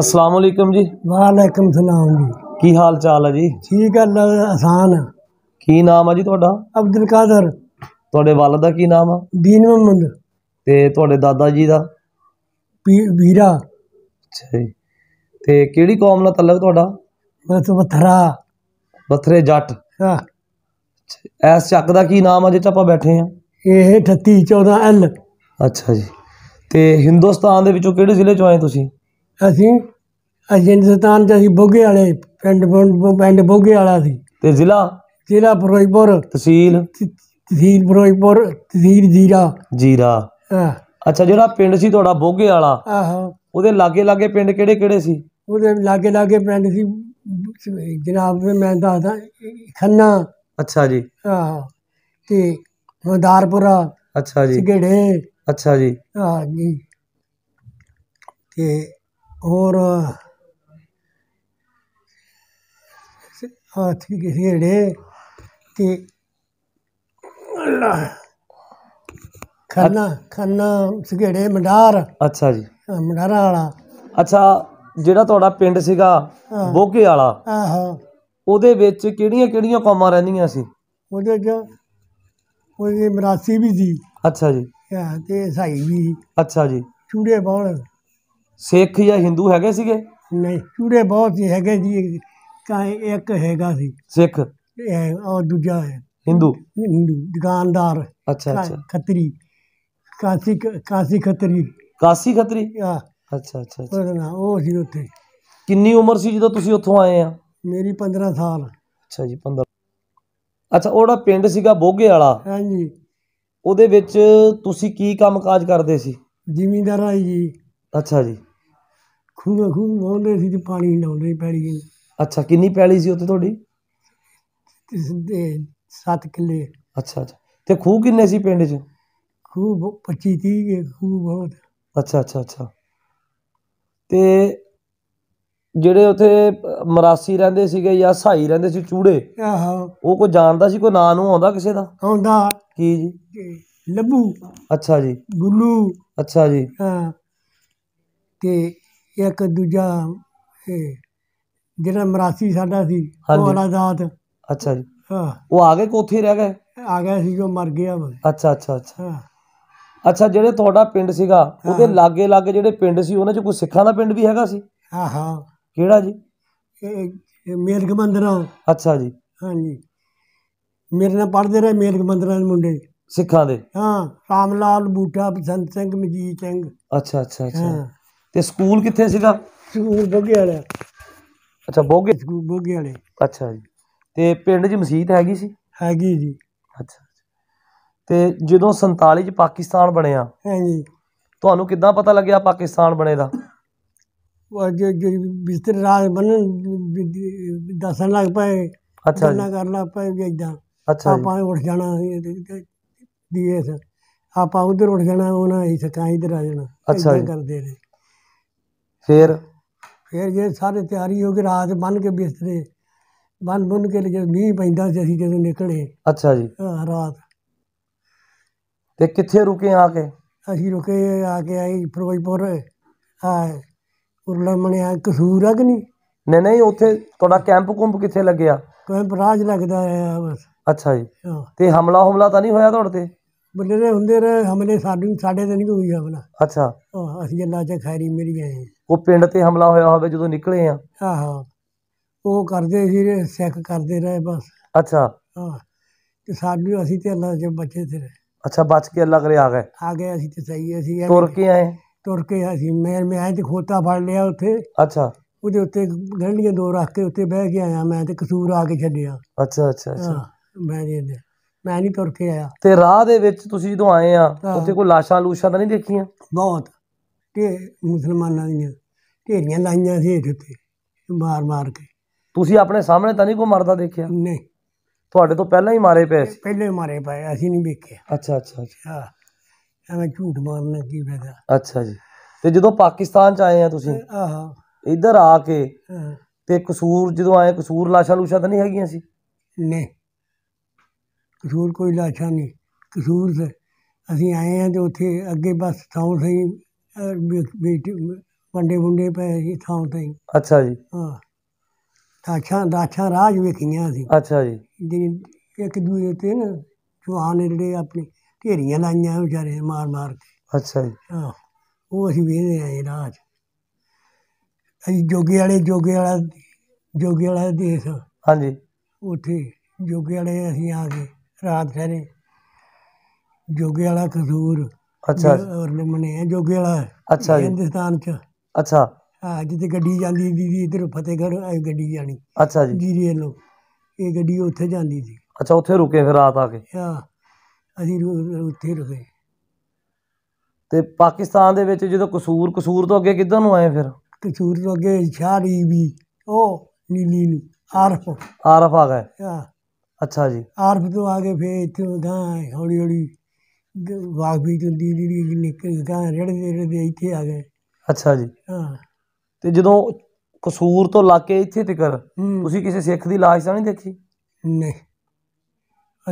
ਅਸਲਾਮ ਅਲੈਕਮ ਜੀ ਵਾਲੇਕਮ ਸਲਾਮ ਜੀ ਕੀ ਹਾਲ ਚਾਲ ਹੈ ਜੀ ਠੀਕ ਹੈ ਆਸਾਨ ਕੀ ਨਾਮ ਹੈ ਜੀ ਤੁਹਾਡਾ ਅਬਦੁਲ ਕਾਦਰ ਤੁਹਾਡੇ ਵਾਲਦ ਦਾ ਕੀ ਨਾਮ ਆ ਦੀਨ ਮੁਹੰਮਦ ਤੇ ਤੁਹਾਡੇ ਦਾਦਾ ਜੀ ਦਾ ਵੀਰਾ ਅੱਛਾ ਜੀ ਤੇ ਕਿਹੜੀ ਕੌਮ ਨਾਲ ਤਲਕ ਤੁਹਾਡਾ ਬਸ ਬਥਰਾ ਬਥਰੇ ਜੱਟ ਹਾਂ ਐਸ ਚੱਕ ਦਾ ਕੀ ਨਾਮ ਆ ਜਿੱਥੇ ਆਪਾਂ ਬੈਠੇ ਆ ਇਹ 38 14 ਐਲ ਅੱਛਾ ਜੀ ਤੇ ਹਿੰਦੁਸਤਾਨ ਦੇ ਵਿੱਚੋਂ ਕਿਹੜੇ ਜ਼ਿਲ੍ਹੇ ਚੋਂ ਆਏ ਤੁਸੀਂ ਅਸੀਂ ਅਜਿੰਦਸਤਾਨ ਦੇ ਅਸੀਂ ਬੋਗੇ ਵਾਲੇ ਪਿੰਡ ਪਿੰਡ ਬੋਗੇ ਵਾਲਾ ਸੀ ਤੇ ਜ਼ਿਲ੍ਹਾ ਜ਼ਿਲ੍ਹਾ ਫਰੋਜ਼ਪੁਰ ਤਹਿਸੀਲ ਤਹਿਸੀਲ ਫਰੋਜ਼ਪੁਰ ਤਹਿਸੀਲ ਜੀਰਾ ਜੀਰਾ ਆਹ, ਅੱਛਾ ਜਿਹੜਾ ਪਿੰਡ ਸੀ ਤੁਹਾਡਾ ਬੋਗੇ ਵਾਲਾ ਆਹੋ ਉਹਦੇ ਲਾਗੇ ਲਾਗੇ ਪਿੰਡ ਕਿਹੜੇ ਕਿਹੜੇ ਸੀ ਉਹਦੇ ਲਾਗੇ ਲਾਗੇ ਪਿੰਡ ਸੀ ਜਨਾਬ ਦੇ ਮੈਂ ਦੱਸਦਾ ਖੰਨਾ ਅੱਛਾ ਜੀ ਆਹੋ ਤੇ ਮਦਾਰਪੁਰਾ ਅੱਛਾ ਜੀ ਸਗੇੜੇ ਅੱਛਾ ਜੀ ਹਾਂ ਜੀ ਤੇ ਔਰ ਹਾਥੀ ਕੇ ਤੇ ਅੱਲਾ ਖਾਣਾ ਖਾਣਾ ਸਗੇੜੇ ਮੰਡਾਰ ਅੱਛਾ ਜੀ ਮੰਡਾਰਾ ਵਾਲਾ ਅੱਛਾ ਜਿਹੜਾ ਤੁਹਾਡਾ ਪਿੰਡ ਸੀਗਾ ਬੋਗੇ ਵਾਲਾ ਆਹੋ ਉਹਦੇ ਵਿੱਚ ਕਿਹੜੀਆਂ ਕਿਹੜੀਆਂ ਕੌਮਾਂ ਰਹਿੰਦੀਆਂ ਸੀ ਉਹਦੇ ਚ ਉਹਦੀ ਮਰਾਸੀ ਵੀ ਸੀ ਅੱਛਾ ਜੀ ਹਾਂ ਤੇ ਸਾਈ ਵੀ ਅੱਛਾ ਜੀ ਚੂੜੇ ਬਹੁਤ ਸਿੱਖ ਜਾਂ ਹਿੰਦੂ ਹੈਗੇ ਸੀਗੇ ਨਹੀਂ ਛੂੜੇ ਬਹੁਤ ਹੀ ਹੈਗੇ ਜੀ ਕਾ ਇੱਕ ਹੈਗਾ ਸੀ ਸਿੱਖ ਇਹ ਔਰ ਦੂਜਾ ਹੈ ਹਿੰਦੂ ਹਿੰਦੂ ਦੁਕਾਨਦਾਰ ਅੱਛਾ ਅੱਛਾ ਖੱਤਰੀ ਕਾਸੀ ਕਾਸੀ ਖੱਤਰੀ ਕਾਸੀ ਖੱਤਰੀ ਆ ਅੱਛਾ ਅੱਛਾ ਉਹਦਾ ਨਾਂ ਉਹ ਸੀ ਉੱਥੇ ਕਿੰਨੀ ਉਮਰ ਸੀ ਜਦੋਂ ਤੁਸੀਂ ਉੱਥੋਂ ਆਏ ਆ ਮੇਰੀ 15 ਸਾਲ ਅੱਛਾ ਜੀ 15 ਅੱਛਾ ਉਹੜਾ ਪਿੰਡ ਸੀਗਾ ਬੋਗੇ ਵਾਲਾ ਹਾਂਜੀ ਉਹਦੇ ਵਿੱਚ ਤੁਸੀਂ ਕੀ ਕੰਮਕਾਜ ਕਰਦੇ ਸੀ ਜ਼ਿਮੀਂਦਾਰ ਆ ਜੀ ਅੱਛਾ ਜੀ ਖੂਹ ਖੂਹ ਵਾਉਂਦੇ ਸੀ ਤੇ ਪਾਣੀ ਲਾਉਂਦੇ ਪੈਲੀ ਅੱਛਾ ਕਿੰਨੀ ਪੈਲੀ ਸੀ ਉੱਥੇ ਤੁਹਾਡੀ ਤੇ 7 ਕਿੱਲੇ ਅੱਛਾ ਅੱਛਾ ਤੇ ਖੂਹ ਕਿੰਨੇ ਸੀ ਪਿੰਡ 'ਚ ਖੂਹ 25 30 ਖੂਹ ਬਹੁਤ ਅੱਛਾ ਅੱਛਾ ਅੱਛਾ ਤੇ ਜਿਹੜੇ ਉੱਥੇ ਮਰਾਸੀ ਰਹਿੰਦੇ ਸੀਗੇ ਜਾਂ ਸਾਈ ਰਹਿੰਦੇ ਸੀ ਚੂੜੇ ਆਹੋ ਉਹ ਕੋਈ ਜਾਣਦਾ ਸੀ ਕੋਈ ਨਾਂ ਨੂੰ ਆਉਂਦਾ ਕਿਸੇ ਦਾ ਆਉਂਦਾ ਕੀ ਜੀ ਲੱਭੂ ਅੱਛਾ ਜੀ ਗੁੱਲੂ ਅੱਛਾ ਜੀ ਹਾਂ ਤੇ ਇੱਕ ਦੂਜਾ ਇਹ ਜਿਹੜਾ ਮਰਾਸੀ ਸਾਡਾ ਸੀ ਉਹ ਹਾਂਜੀ। ਆਜ਼ਾਦ ਅੱਛਾ ਜੀ ਹਾਂ ਉਹ ਆ ਗਏ ਕੋਥੇ ਰਹਿ ਗਏ ਆ ਗਿਆ ਸੀ ਜੋ ਮਰ ਗਿਆ ਵਾ। ਅੱਛਾ ਅੱਛਾ ਅੱਛਾ ਅੱਛਾ ਜਿਹੜੇ ਤੁਹਾਡਾ ਪਿੰਡ ਸੀਗਾ ਉਹਦੇ ਲਾਗੇ ਲਾਗੇ ਜਿਹੜੇ ਪਿੰਡ ਸੀ ਉਹਨਾਂ 'ਚ ਕੋਈ ਸਿੱਖਾਂ ਦਾ ਪਿੰਡ ਵੀ ਹੈਗਾ ਸੀ ਹਾਂ ਹਾਂ ਕਿਹੜਾ ਜੀ ਇਹ ਮੇਰਗ ਅੱਛਾ ਜੀ ਹਾਂਜੀ ਮੇਰੇ ਨਾਲ ਪੜਦੇ ਰਹੇ ਮੇਰਗ ਦੇ ਮੁੰਡੇ ਸਿੱਖਾਂ ਦੇ ਹਾਂ ਰਾਮ ਲਾਲ ਬੂਟਾ ਬਸੰਤ ਸਿੰਘ ਮਜੀਤ ਸਿੰਘ ਅੱਛਾ ਅੱਛਾ ਅੱਛਾ ਤੇ ਸਕੂਲ ਕਿੱਥੇ ਸੀਗਾ ਸਕੂਲ ਬੋਗੇ ਵਾਲਾ ਅੱਛਾ ਬੋਗੇ ਸਕੂਲ ਬੋਗੇ ਵਾਲੇ ਅੱਛਾ ਜੀ ਤੇ ਪਿੰਡ 'ਚ ਮਸਜਿਦ ਹੈਗੀ ਸੀ ਹੈਗੀ ਜੀ ਅੱਛਾ ਤੇ ਜਦੋਂ 47 'ਚ ਪਾਕਿਸਤਾਨ ਬਣਿਆ ਹਾਂਜੀ ਤੁਹਾਨੂੰ ਕਿੱਦਾਂ ਪਤਾ ਲੱਗਿਆ ਪਾਕਿਸਤਾਨ ਬਣੇ ਦਾ ਬਿਸਤਰ ਰਾਜ ਬਣਨ ਦੱਸਣ ਲੱਗ ਪਏ ਅੱਛਾ ਜੀ ਕਰਨ ਲੱਗ ਪਏ ਜੀ ਇਦਾਂ ਅੱਛਾ ਆਪਾਂ ਉੱਠ ਜਾਣਾ ਦੀਏ ਆਪਾਂ ਉਧਰ ਉੱਠ ਜਾਣਾ ਉਹਨਾਂ ਇਸ ਸਕਾਂ ਇਧਰ ਆ ਜਾਣਾ ਅੱਛਾ ਕਰਦੇ ਨੇ ਫਿਰ ਫਿਰ ਜੇ ਸਾਰੇ ਤਿਆਰੀ ਹੋ ਕੇ ਰਾਤ ਬੰਨ ਕੇ ਬਿਸਤਰੇ ਬੰਨ ਬੰਨ ਕੇ ਜੇ ਮੀਂਹ ਪੈਂਦਾ ਸੀ ਅਸੀਂ ਜਦੋਂ ਨਿਕਲੇ ਅੱਛਾ ਜੀ ਹਾਂ, ਰਾਤ ਤੇ ਕਿੱਥੇ ਰੁਕੇ ਆ ਕੇ ਅਸੀਂ ਰੁਕੇ ਆ ਕੇ ਆਏ ਫਿਰੋਜ਼ਪੁਰ ਆ ਉਰਲਾ ਮਣਿਆ ਕਸੂਰ ਆ ਕਿ ਨਹੀਂ ਨਹੀਂ ਨਹੀਂ ਉੱਥੇ ਤੁਹਾਡਾ ਕੈਂਪ ਕੁੰਪ ਕਿੱਥੇ ਲੱਗਿਆ ਕੈਂਪ ਰਾਜ ਲੱਗਦਾ ਆ ਬਸ ਅੱਛਾ ਜੀ ਤੇ ਹਮਲਾ ਹਮਲਾ ਤਾਂ ਨਹੀਂ ਹੋਇਆ ਤੁਹਾਡੇ ਤੇ ਬੰਦੇ ਦੇ ਹੁੰਦੇ ਰਹੇ ਹਮਲੇ ਸਾਡੇ ਸਾਡੇ ਤੇ ਨਹੀਂ ਹੋਈ ਹਮਲਾ ਅੱਛਾ ਹਾਂ, ਅਸੀਂ ਅੱਲਾ ਚ ਖੈਰੀ ਮਿਲ ਗਏ ਉਹ ਪਿੰਡ ਤੇ ਹਮਲਾ ਹੋਇਆ ਹੋਵੇ ਜਦੋਂ ਨਿਕਲੇ ਆ ਆਹੋ ਉਹ ਕਰਦੇ ਸੀ ਸਿੱਖ ਕਰਦੇ ਰਹੇ ਬਸ ਅੱਛਾ ਹਾਂ ਤੇ ਸਾਡੀ ਅਸੀਂ ਤੇ ਅੱਲਾ ਚ ਬੱਚੇ ਤੇ ਅੱਛਾ ਬਚ ਕੇ ਅੱਲਾ ਕਰੇ ਆ ਗਏ ਆ ਗਏ ਅਸੀਂ ਤੇ ਸਹੀ ਅਸੀਂ ਤੁਰ ਕੇ ਆਏ ਤੁਰ ਕੇ ਅਸੀਂ ਮੈਂ ਮੈਂ ਆਏ ਤੇ ਖੋਤਾ ਫੜ ਲਿਆ ਉੱਥੇ ਅੱਛਾ ਉਹਦੇ ਉੱਤੇ ਗੰਢੀਆਂ ਦੋ ਰੱਖ ਕੇ ਉੱਤੇ ਬਹਿ ਕੇ ਆਇਆ ਮੈਂ ਤੇ ਕਸੂਰ ਆ ਕੇ ਛੱਡਿਆ ਅੱਛਾ ਅੱਛਾ ਅੱਛਾ ਮੈਂ ਜੀ ਦੇ ਮੈਂ ਨਹੀਂ ਤੁਰ ਕੇ ਆਇਆ ਤੇ ਰਾਹ ਦੇ ਵਿੱਚ ਤੁਸੀਂ ਜਦੋਂ ਆਏ ਆ ਉੱਥੇ ਕੋਈ ਲਾਸ਼ਾਂ ਲੂਸ਼ਾਂ ਤਾਂ ਨਹੀਂ ਦੇਖੀਆਂ ਬਹੁਤ ਤੇ ਮੁਸਲਮਾਨਾਂ ਦੀਆਂ ਢੇਰੀਆਂ ਲਾਈਆਂ ਸੀ ਇੱਥੇ ਮਾਰ ਮਾਰ ਕੇ ਤੁਸੀਂ ਆਪਣੇ ਸਾਹਮਣੇ ਤਾਂ ਨਹੀਂ ਕੋਈ ਮਰਦਾ ਦੇਖਿਆ ਨਹੀਂ ਤੁਹਾਡੇ ਤੋਂ ਪਹਿਲਾਂ ਹੀ ਮਾਰੇ ਪਏ ਸੀ ਪਹਿਲੇ ਮਾਰੇ ਪਏ ਅਸੀਂ ਨਹੀਂ ਵੇਖਿਆ ਅੱਛਾ ਅੱਛਾ ਅੱਛਾ ਐਵੇਂ ਝੂਠ ਮਾਰਨਾ ਕੀ ਫਾਇਦਾ ਅੱਛਾ ਜੀ ਤੇ ਜਦੋਂ ਪਾਕਿਸਤਾਨ ਚ ਆਏ ਆ ਤੁਸੀਂ ਆਹਾਂ ਇੱਧਰ ਆ ਕੇ ਤੇ ਕਸੂਰ ਜਦੋਂ ਆਏ ਕਸੂਰ ਲਾਸ਼ਾਂ ਲੂਸ਼ਾਂ ਤਾਂ ਨਹੀਂ ਹੈਗੀਆਂ ਸੀ ਨਹੀਂ ਕਸੂਰ ਕੋਈ ਲਾਸ਼ਾ ਨਹੀਂ ਕਸੂਰ ਸੇ ਅਸੀਂ ਆਏ ਆ ਤੇ ਉੱਥੇ ਅੱਗੇ ਬਸ ਥਾਉਂ ਸਹੀ ਅਹ, ਵੀ- ਪਏ ਸੀ ਥਾਉਂ ਤੇ ਅੱਛਾ ਜੀ ਹਾਂ ਦਾਛਾਂ ਦਾਛਾ ਰਾਜ ਵੇਖੀਆਂ ਸੀ ਅੱਛਾ ਜੀ ਜੀ ਇੱਕ ਦੂਜੇ ਤੇ ਨਾ ਜਵਾਨ ਨੇ ਜਿਹੜੇ ਆਪਣੀ ਢੇਰੀਆਂ ਲਾਈਆਂ ਵਿਚਾਰੇ ਮਾਰ ਮਾਰ ਕੇ ਅੱਛਾ ਜੀ ਹਾਂ ਉਹ ਅਸੀਂ ਵੇਖਦੇ ਆਏ ਰਾਜ ਅਸੀਂ ਜੋਗੇ ਵਾਲੇ ਜੋਗੇ ਵਾਲਾ ਜੋਗੇ ਵਾਲਾ ਦੇਸ ਹਾਂਜੀ ਉੱਥੇ ਜੋਗੇ ਵਾਲੇ ਅਸੀਂ ਆ ਗਏ ਰਾਤ ਸਾਰੇ ਜੋਗੇ ਵਾਲਾ ਕਸੂਰ ਅੱਛਾ ਹੋਰ ਨਮਨੇ ਹੈ ਜੋਗੇ ਵਾਲਾ ਅੱਛਾ ਜੀ। ਹਿੰਦੁਸਤਾਨ ਚ ਅੱਛਾ ਹਾਂ ਜਿੱਥੇ ਗੱਡੀ ਜਾਂਦੀ ਸੀ ਇਧਰ ਫਤੇਗੜ ਇਹ ਗੱਡੀ ਜਾਣੀ ਅੱਛਾ ਜੀ ਜੀਰੀਏ ਲੋ ਇਹ ਗੱਡੀ ਉੱਥੇ ਜਾਂਦੀ ਸੀ ਅੱਛਾ ਉੱਥੇ ਰੁਕੇ ਫਿਰ ਰਾਤ ਆ ਕੇ ਹਾਂ ਅਸੀਂ ਉੱਥੇ ਰੁਕੇ ਤੇ ਪਾਕਿਸਤਾਨ ਦੇ ਵਿੱਚ ਜਦੋਂ ਕਸੂਰ ਕਸੂਰ ਤੋਂ ਅੱਗੇ ਕਿੱਧਰ ਨੂੰ ਆਏ ਫਿਰ ਕਸੂਰ ਤੋਂ ਅੱਗੇ ਸ਼ਾਹਰੀ ਵੀ ਉਹ ਨੀ ਨੀ ਆਰਫ ਆਰਫ ਆ ਗਏ ਹਾਂ ਅੱਛਾ ਜੀ ਆਰਫ ਤੋਂ ਆ ਕੇ ਫੇਰ ਇੱਥੇ ਗਾਂ ਹੌਲੀ ਹੌਲੀ ਵਾਗ ਵੀ ਜੁੰਦੀ ਜਿਹੜੀ ਨਿਕਲ ਗਾਂ ਰੜਦੇ ਰੜਦੇ ਇੱਥੇ ਆ ਗਏ ਅੱਛਾ ਜੀ ਹਾਂ ਤੇ ਜਦੋਂ ਕਸੂਰ ਤੋਂ ਲਾ ਕੇ ਇੱਥੇ ਤੱਕਰ ਤੁਸੀਂ ਕਿਸੇ ਸਿੱਖ ਦੀ ਲਾਸ਼ ਤਾਂ ਨਹੀਂ ਦੇਖੀ ਨਹੀਂ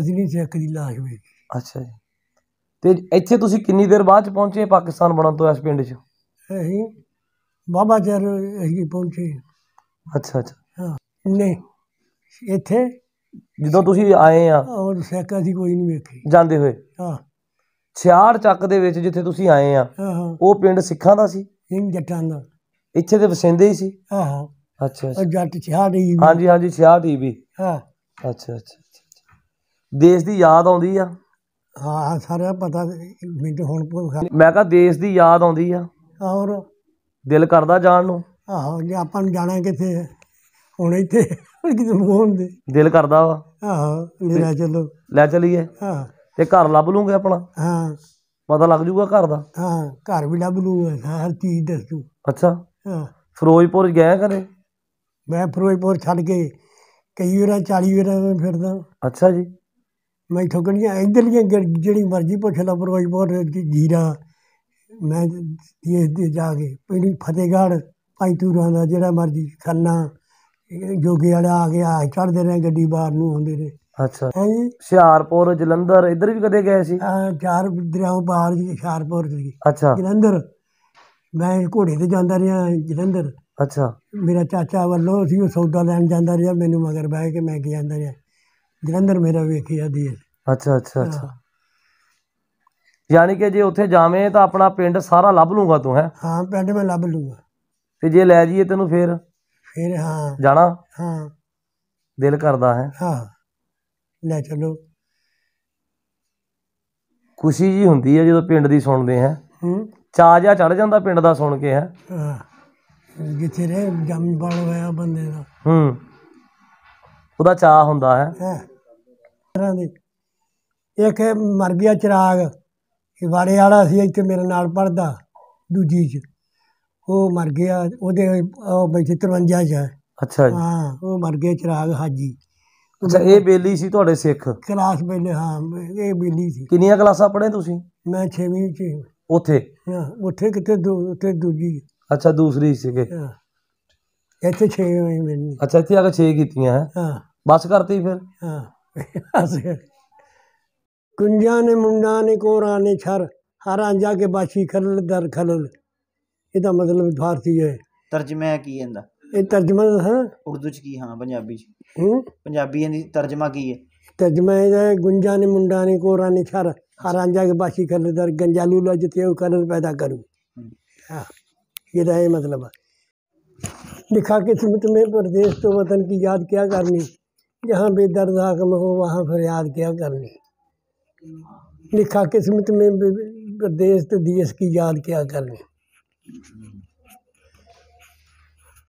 ਅਸੀਂ ਨਹੀਂ ਸਿੱਖ ਦੀ ਲਾਸ਼ ਵੇਖੀ ਅੱਛਾ ਜੀ ਤੇ ਇੱਥੇ ਤੁਸੀਂ ਕਿੰਨੀ ਦੇਰ ਬਾਅਦ ਪਹੁੰਚੇ ਪਾਕਿਸਤਾਨ ਬਣਨ ਤੋਂ ਇਸ ਪਿੰਡ 'ਚ ਅਸੀਂ ਬਾਬਾ ਚਰ ਅਸੀਂ ਪਹੁੰਚੇ ਅੱਛਾ ਅੱਛਾ ਹਾਂ ਨਹੀਂ ਇੱਥੇ ਜਦੋਂ ਤੁਸੀਂ ਆਏ ਆ ਹੋਰ ਸੈਕਾ ਸੀ ਕੋਈ ਨਹੀਂ ਵੇਖੀ ਜਾਂਦੇ ਹੋਏ ਹਾਂ 66 ਚੱਕ ਦੇ ਵਿੱਚ ਜਿੱਥੇ ਤੁਸੀਂ ਆਏ ਆ ਉਹ ਪਿੰਡ ਸਿੱਖਾਂ ਦਾ ਸੀ ਸਿੰਘ ਜੱਟਾਂ ਦਾ ਇੱਥੇ ਦੇ ਵਸਿੰਦੇ ਹੀ ਸੀ ਹਾਂ ਅੱਛਾ ਅੱਛਾ। ਜੱਟ ਛਾੜ ਹੀ ਹਾਂਜੀ ਹਾਂਜੀ 66 ਵੀ ਹਾਂ ਅੱਛਾ ਅੱਛਾ ਦੇਸ਼ ਦੀ ਯਾਦ ਆਉਂਦੀ ਆ ਹਾਂ ਸਾਰਾ ਪਤਾ ਮਿੰਟ ਹੁਣ ਮੈਂ ਕਹਾ ਦੇਸ਼ ਦੀ ਯਾਦ ਆਉਂਦੀ ਆ ਹੋਰ ਦਿਲ ਕਰਦਾ ਜਾਣ ਨੂੰ ਆਹੋ ਜੇ ਆਪਾਂ ਨੂੰ ਜਾਣਾ ਕਿੱਥੇ ਹੁਣ ਇੱਥੇ ਕਿਤੇ ਮੋਹਨ ਦੇ ਦਿਲ ਕਰਦਾ ਵਾ ਹਾਂ ਲੈ ਚਲੋ ਲੈ ਚਲੀਏ ਹਾਂ ਤੇ ਘਰ ਲੱਭ ਲੂਗੇ ਆਪਣਾ ਹਾਂ ਪਤਾ ਲੱਗ ਜੂਗਾ ਘਰ ਦਾ ਹਾਂ ਘਰ ਵੀ ਲੱਭ ਲੂਗਾ ਹਰ ਚੀਜ਼ ਦੱਸੂ ਅੱਛਾ ਹਾਂ ਫਿਰੋਜ਼ਪੁਰ ਗਿਆ ਕਰੇ ਮੈਂ ਫਿਰੋਜ਼ਪੁਰ ਛੱਡ ਕੇ ਕਈ ਵਾਰ 40 ਵਾਰ ਫਿਰਦਾ ਅੱਛਾ ਜੀ ਮੈਂ ਠੋਕਣੀਆਂ ਇਧਰਲੀਆਂ ਜਿਹੜੀ ਮਰਜ਼ੀ ਪੁੱਛ ਲਾ ਫਿਰੋਜ਼ਪੁਰ ਜੀਰਾ ਮੈਂ ਇਹ ਜਾ ਕੇ ਪਿੰਡ ਫਤੇਗੜ ਪਾਈ ਤੂਰਾਂ ਦਾ ਜਿਹੜਾ ਮਰਜ਼ੀ ਖੰਨਾ ਜੋਗੇ ਵਾਲਾ ਆ ਗਿਆ ਚੜਦੇ ਰਹੇ ਗੱਡੀ ਬਾਹਰ ਨੂੰ ਆਉਂਦੇ ਰਹੇ ਅੱਛਾ ਹਾਂਜੀ ਜੀ ਜਲੰਧਰ ਇੱਧਰ ਵੀ ਕਦੇ ਗਏ ਸੀ ਹਾਂ ਚਾਰ ਦਰਿਆਓ ਪਾਰ ਜੀ ਹੁਸ਼ਿਆਰਪੁਰ ਜੀ ਅੱਛਾ ਜਲੰਧਰ ਮੈਂ ਘੋੜੇ ਤੇ ਜਾਂਦਾ ਰਿਹਾ ਜਲੰਧਰ ਅੱਛਾ ਮੇਰਾ ਚਾਚਾ ਵੱਲੋਂ ਸੀ ਉਹ ਸੌਦਾ ਲੈਣ ਜਾਂਦਾ ਰਿਹਾ ਮੈਨੂੰ ਮਗਰ ਬਹਿ ਕੇ ਮੈਂ ਕੀ ਜਾਂਦਾ ਰਿਹਾ ਜਲੰਧਰ ਮੇਰਾ ਵੇਖਿਆ ਦੀ ਅੱਛਾ ਅੱਛਾ ਅੱਛਾ ਯਾਨੀ ਕਿ ਜੇ ਉੱਥੇ ਜਾਵੇਂ ਤਾਂ ਆਪਣਾ ਪਿੰਡ ਸਾਰਾ ਲੱਭ ਲੂੰਗਾ ਤੂੰ ਹੈ ਹਾਂ ਪਿੰਡ ਮੈਂ ਲੱਭ ਲੂੰਗਾ ਤੇ ਜੇ ਲੈ ਜਾਈਏ ਤੈਨੂੰ ਫੇਰ ਫਿਰ ਹਾਂ ਜਾਣਾ ਹਾਂ ਦਿਲ ਕਰਦਾ ਹੈ ਹਾਂ ਲੈ ਚਲੋ ਖੁਸ਼ੀ ਜੀ ਹੁੰਦੀ ਹੈ ਜਦੋਂ ਪਿੰਡ ਦੀ ਸੁਣਦੇ ਹਾਂ ਹੂੰ ਚਾ ਜਾ ਚੜ ਜਾਂਦਾ ਪਿੰਡ ਦਾ ਸੁਣ ਕੇ ਹੈ ਹਾਂ ਜਿੱਥੇ ਰਹਿ ਜੰਮ ਬਣ ਹੋਇਆ ਬੰਦੇ ਦਾ ਹੂੰ ਉਹਦਾ ਚਾ ਹੁੰਦਾ ਹੈ ਹਾਂ ਇੱਕ ਮਰ ਗਿਆ ਚਿਰਾਗ ਇਹ ਵਾੜੇ ਵਾਲਾ ਸੀ ਇੱਥੇ ਮੇਰੇ ਨਾਲ ਪੜਦਾ ਦੂਜੀ ਚ ਉਹ ਮਰ ਗਿਆ ਉਹਦੇ ਉਹ ਬੈਠੇ 53 ਜਾ ਹੈ ਅੱਛਾ ਜੀ ਹਾਂ ਉਹ ਮਰ ਗਿਆ ਚਰਾਗ ਹਾਜੀ ਅੱਛਾ ਇਹ ਬੇਲੀ ਸੀ ਤੁਹਾਡੇ ਸਿੱਖ ਕਲਾਸ ਬੇਲੇ ਹਾਂ ਇਹ ਬੇਲੀ ਸੀ ਕਿੰਨੀਆਂ ਕਲਾਸਾਂ ਪੜ੍ਹੇ ਤੁਸੀਂ ਮੈਂ 6ਵੀਂ ਚ ਉੱਥੇ ਹਾਂ ਉੱਥੇ ਕਿਤੇ ਉੱਥੇ ਦੂਜੀ ਅੱਛਾ ਦੂਸਰੀ ਸੀਗੇ ਹਾਂ ਇੱਥੇ 6ਵੀਂ ਹੋਈ ਅੱਛਾ ਇੱਥੇ ਆ ਕੇ 6 ਕੀਤੀਆਂ ਹਾਂ ਬਸ ਕਰਤੀ ਫਿਰ ਹਾਂ ਕੁੰਜਾਂ ਨੇ ਮੁੰਡਾ ਨੇ ਕੋਰਾ ਨੇ ਛਰ ਹਰਾਂ ਜਾ ਕੇ ਬਾਛੀ ਖਲਲ ਦਰ ਖਲਲ ਇਹਦਾ ਮਤਲਬ ਫਾਰਸੀ ਹੈ ਤਰਜਮਾ ਕੀ ਹੈ ਇਹਦਾ ਇਹ ਤਰਜਮਾ ਹਾਂ ਉਰਦੂ ਚ ਕੀ ਹਾਂ ਪੰਜਾਬੀ ਚ ਹੂੰ ਪੰਜਾਬੀ ਇਹਦੀ ਤਰਜਮਾ ਕੀ ਹੈ ਤਰਜਮਾ ਇਹਦਾ ਗੁੰਜਾ ਨੇ ਮੁੰਡਾ ਨੇ ਕੋਰਾ ਨੇ ਛਰ ਹਰਾਂਜਾ ਕੇ ਬਾਸ਼ੀ ਦਰ ਗੰਜਾਲੂ ਲਾ ਜਿਤੇ ਉਹ ਕਰਨ ਪੈਦਾ ਕਰੂ ਹਾਂ ਇਹਦਾ ਇਹ ਮਤਲਬ ਹੈ लिखा किस्मत में परदेश तो वतन की याद क्या करनी जहाँ बेदर्द हाकम हो वहाँ फिर ਕਿਆ ਕਰਨੀ ਲਿਖਾ लिखा किस्मत में ਪਰਦੇਸ ਤੇ ਦੀਸ ਕੀ ਯਾਦ ਕਿਆ ਕਰਨੀ Mm-hmm.